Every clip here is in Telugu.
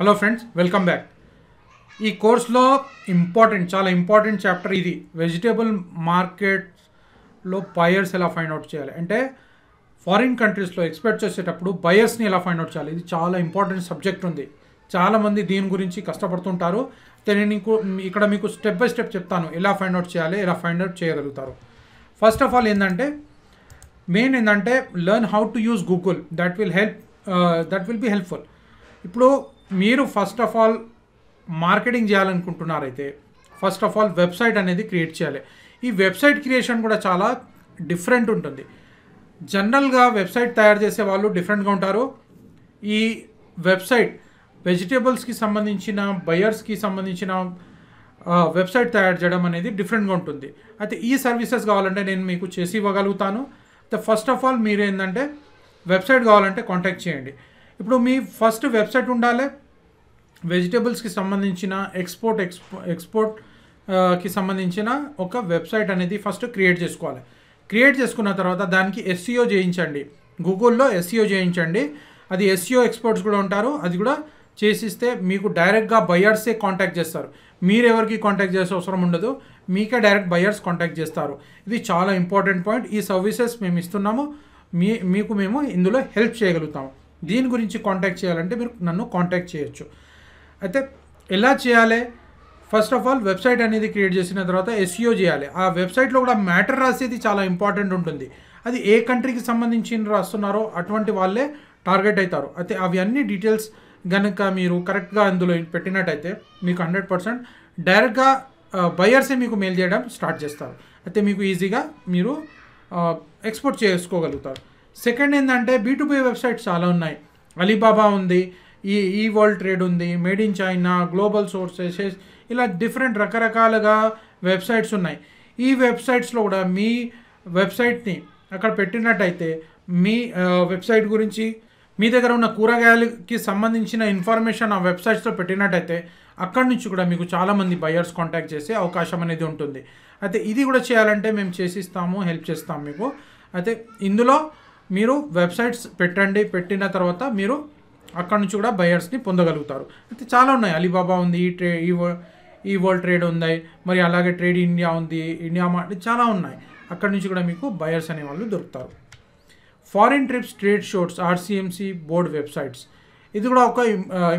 హలో ఫ్రెండ్స్ వెల్కమ్ బ్యాక్ ఈ కోర్స్లో ఇంపార్టెంట్ చాలా ఇంపార్టెంట్ చాప్టర్ ఇది వెజిటేబుల్ మార్కెట్లో బయర్స్ ఎలా ఫైండ్ అవుట్ చేయాలి అంటే ఫారిన్ కంట్రీస్లో ఎక్స్పెక్ట్ చేసేటప్పుడు బయర్స్ని ఎలా ఫైండ్ అవుట్ చేయాలి ఇది చాలా ఇంపార్టెంట్ సబ్జెక్ట్ ఉంది చాలామంది దీని గురించి కష్టపడుతుంటారు అయితే నేను నీకు ఇక్కడ మీకు స్టెప్ బై స్టెప్ చెప్తాను ఎలా ఫైండ్ అవుట్ చేయాలి ఎలా ఫైండ్ అవుట్ చేయగలుగుతారు ఫస్ట్ ఆఫ్ ఆల్ ఏంటంటే మెయిన్ ఏంటంటే learn how to use Google that will help that will be helpful ఇప్పుడు మీరు ఫస్ట్ ఆఫ్ ఆల్ మార్కెటింగ్ చేయాలనుకుంటున్నారైతే ఫస్ట్ ఆఫ్ ఆల్ వెబ్సైట్ అనేది క్రియేట్ చేయాలి ఈ వెబ్సైట్ క్రియేషన్ కూడా చాలా డిఫరెంట్ ఉంటుంది జనరల్గా వెబ్సైట్ తయారు చేసే వాళ్ళు డిఫరెంట్గా ఉంటారు ఈ వెబ్సైట్ వెజిటేబుల్స్కి సంబంధించిన బయర్స్కి సంబంధించిన వెబ్సైట్ తయారు చేయడం అనేది డిఫరెంట్గా ఉంటుంది అయితే ఈ సర్వీసెస్ కావాలంటే నేను మీకు చేసి ఇవ్వగలుగుతాను ఫస్ట్ ఆఫ్ ఆల్ మీరు ఏంటంటే వెబ్సైట్ కావాలంటే కాంటాక్ట్ చేయండి ఇప్పుడు మీ ఫస్ట్ వెబ్సైట్ ఉండాలి వెజిటేబుల్స్కి సంబంధించిన ఎక్స్పోర్ట్ ఎక్స్పో ఎక్స్పోర్ట్ కి సంబంధించిన ఒక వెబ్సైట్ అనేది ఫస్ట్ క్రియేట్ చేసుకోవాలి క్రియేట్ చేసుకున్న తర్వాత దానికి ఎస్సీఓ చేయించండి గూగుల్లో ఎస్సీఓ చేయించండి అది ఎస్సీఓ ఎక్స్పర్ట్స్ కూడా ఉంటారు అది కూడా చేసిస్తే మీకు డైరెక్ట్గా బయర్సే కాంటాక్ట్ చేస్తారు మీరు ఎవరికి కాంటాక్ట్ చేసే అవసరం ఉండదు మీకే డైరెక్ట్ బయర్స్ కాంటాక్ట్ చేస్తారు ఇది చాలా ఇంపార్టెంట్ పాయింట్ ఈ సర్వీసెస్ మేము ఇస్తున్నాము మీ మీకు మేము ఇందులో హెల్ప్ చేయగలుగుతాము దీని గురించి కాంటాక్ట్ చేయాలంటే మీరు నన్ను కాంటాక్ట్ చేయొచ్చు అయితే ఎలా చేయాలి ఫస్ట్ ఆఫ్ ఆల్ వెబ్సైట్ అనేది క్రియేట్ చేసిన తర్వాత ఎస్ఈఓ e చేయాలి ఆ వెబ్సైట్లో కూడా మ్యాటర్ రాసేది చాలా ఇంపార్టెంట్ ఉంటుంది అది ఏ కంట్రీకి సంబంధించిన రాస్తున్నారో అటువంటి వాళ్ళే టార్గెట్ అవుతారు అయితే అవి అన్ని డీటెయిల్స్ కనుక మీరు కరెక్ట్గా అందులో పెట్టినట్టయితే మీకు హండ్రెడ్ పర్సెంట్ డైరెక్ట్గా బయర్సే మీకు మెయిల్ చేయడం స్టార్ట్ చేస్తారు అయితే మీకు ఈజీగా మీరు ఎక్స్పోర్ట్ చేసుకోగలుగుతారు సెకండ్ ఏంటంటే బీటుబీ వెబ్సైట్స్ చాలా ఉన్నాయి అలీబాబా ఉంది ఈ ఈ వరల్డ్ ట్రేడ్ ఉంది made in China global sources ఇలా డిఫరెంట్ రకరకాలుగా వెబ్సైట్స్ ఉన్నాయి ఈ వెబ్సైట్స్లో కూడా మీ వెబ్సైట్ని అక్కడ పెట్టినట్టయితే మీ వెబ్సైట్ గురించి మీ దగ్గర ఉన్న కూరగాయలకి సంబంధించిన ఇన్ఫర్మేషన్ ఆ వెబ్సైట్స్లో పెట్టినట్టయితే అక్కడి నుంచి కూడా మీకు చాలామంది బయర్స్ కాంటాక్ట్ చేసే అవకాశం అనేది ఉంటుంది అయితే ఇది కూడా చేయాలంటే మేము చేసిస్తాము హెల్ప్ చేస్తాము మీకు అయితే ఇందులో మీరు వెబ్సైట్స్ పెట్టండి పెట్టిన తర్వాత మీరు అక్కడ నుంచి కూడా బయర్స్ని పొందగలుగుతారు అయితే చాలా ఉన్నాయి అలీబాబా ఉంది ఈ ట్రే ఈ ఈ వరల్డ్ ట్రేడ్ ఉంది మరి అలాగే ట్రేడ్ ఇండియా ఉంది ఇండియా మార్ట్ చాలా ఉన్నాయి అక్కడ నుంచి కూడా మీకు బయర్స్ అనే వాళ్ళు దొరుకుతారు ఫారిన్ ట్రిప్స్ ట్రేడ్ షోట్స్ ఆర్సీఎంసీ బోర్డ్ వెబ్సైట్స్ ఇది కూడా ఒక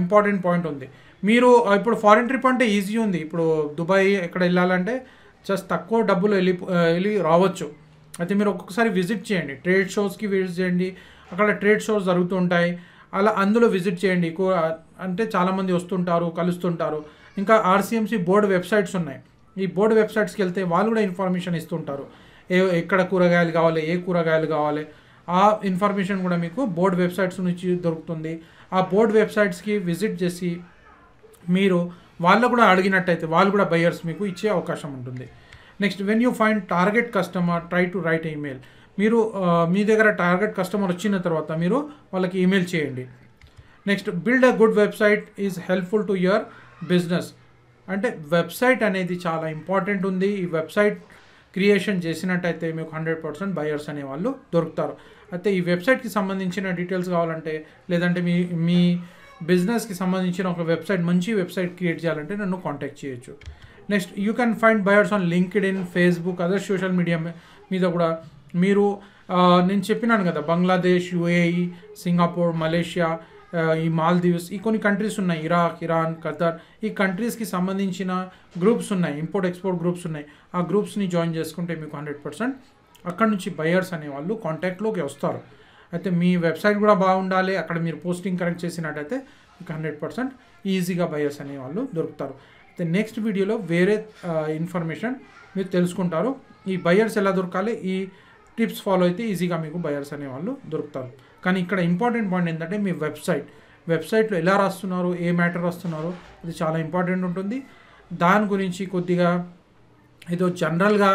ఇంపార్టెంట్ పాయింట్ ఉంది మీరు ఇప్పుడు ఫారిన్ ట్రిప్ అంటే ఈజీ ఉంది ఇప్పుడు దుబాయ్ ఎక్కడ వెళ్ళాలంటే జస్ట్ తక్కువ డబ్బులు వెళ్ళి వెళ్ళి రావచ్చు అయితే మీరు ఒక్కొక్కసారి విజిట్ చేయండి ట్రేడ్ షోస్కి విజిట్ చేయండి అక్కడ ట్రేడ్ షోస్ జరుగుతుంటాయి అలా అందులో విజిట్ చేయండి అంటే చాలామంది వస్తుంటారు కలుస్తుంటారు ఇంకా ఆర్సీఎంసీ బోర్డు వెబ్సైట్స్ ఉన్నాయి ఈ బోర్డు వెబ్సైట్స్కి వెళ్తే వాళ్ళు కూడా ఇన్ఫర్మేషన్ ఇస్తుంటారు ఏ ఎక్కడ కూరగాయలు కావాలి ఏ కూరగాయలు కావాలి ఆ ఇన్ఫర్మేషన్ కూడా మీకు బోర్డు వెబ్సైట్స్ నుంచి దొరుకుతుంది ఆ బోర్డు వెబ్సైట్స్కి విజిట్ చేసి మీరు వాళ్ళు కూడా అడిగినట్టయితే వాళ్ళు కూడా బయర్స్ మీకు ఇచ్చే అవకాశం ఉంటుంది next when you find target customer try to write email మీరు మీ దగ్గర టార్గెట్ కస్టమర్ వచ్చిన తర్వాత మీరు వాళ్ళకి ఈమెయిల్ చేయండి next build a good website is helpful to your business అంటే వెబ్సైట్ అనేది చాలా ఇంపార్టెంట్ ఉంది ఈ వెబ్సైట్ క్రియేషన్ చేసినట్టయితే మీకు హండ్రెడ్ పర్సెంట్ బయర్స్ అనేవాళ్ళు దొరుకుతారు అయితే ఈ వెబ్సైట్కి సంబంధించిన డీటెయిల్స్ కావాలంటే లేదంటే మీ మీ బిజినెస్కి సంబంధించిన ఒక వెబ్సైట్ మంచి వెబ్సైట్ క్రియేట్ చేయాలంటే నన్ను కాంటాక్ట్ చేయొచ్చు next you can find buyers on LinkedIn Facebook other social media మీద కూడా మీరు నేను చెప్పినాను కదా బంగ్లాదేశ్ యుఏఈ సింగపూర్ మలేషియా ఈ మాల్దీవ్స్ ఈ కొన్ని కంట్రీస్ ఉన్నాయి ఇరాక్ ఇరాన్ ఖతార్ ఈ కంట్రీస్కి సంబంధించిన గ్రూప్స్ ఉన్నాయి ఇంపోర్ట్ ఎక్స్పోర్ట్ గ్రూప్స్ ఉన్నాయి ఆ గ్రూప్స్ని జాయిన్ చేసుకుంటే మీకు హండ్రెడ్ పర్సెంట్ అక్కడ నుంచి బయర్స్ అనేవాళ్ళు కాంటాక్ట్లోకి వస్తారు అయితే మీ వెబ్సైట్ కూడా బాగుండాలి అక్కడ మీరు పోస్టింగ్ కరెక్ట్ చేసినట్టయితే మీకు హండ్రెడ్ పర్సెంట్ ఈజీగా బయర్స్ అనేవాళ్ళు దొరుకుతారు అయితే నెక్స్ట్ వీడియోలో వేరే ఇన్ఫర్మేషన్ మీరు తెలుసుకుంటారు ఈ బయర్స్ ఎలా దొరకాలి ఈ టిప్స్ ఫాలో అయితే ఈజీగా మీకు బయర్స్ అనేవాళ్ళు దొరుకుతారు కానీ ఇక్కడ ఇంపార్టెంట్ పాయింట్ ఏంటంటే మీ వెబ్సైట్ వెబ్సైట్లో ఎలా రాస్తున్నారు ఏ మ్యాటర్ రాస్తున్నారు అది చాలా ఇంపార్టెంట్ ఉంటుంది దాని గురించి కొద్దిగా ఏదో జనరల్గా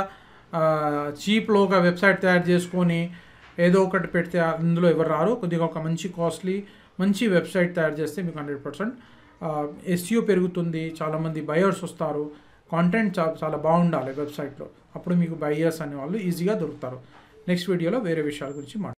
చీప్లోగా వెబ్సైట్ తయారు చేసుకొని ఏదో ఒకటి పెడితే అందులో ఎవరు రారు కొద్దిగా ఒక మంచి కాస్ట్లీ మంచి వెబ్సైట్ తయారు చేస్తే మీకు హండ్రెడ్ పర్సెంట్ ఎస్యూ e పెరుగుతుంది చాలామంది బయర్స్ వస్తారు కాంటెంట్ చాలా బాగుండాలి వెబ్సైట్లో అప్పుడు మీకు బయర్స్ అనేవాళ్ళు ఈజీగా దొరుకుతారు నెక్స్ట్ వీడియోలో వేరే విషయాల గురించి మాట్లాడుకుందాం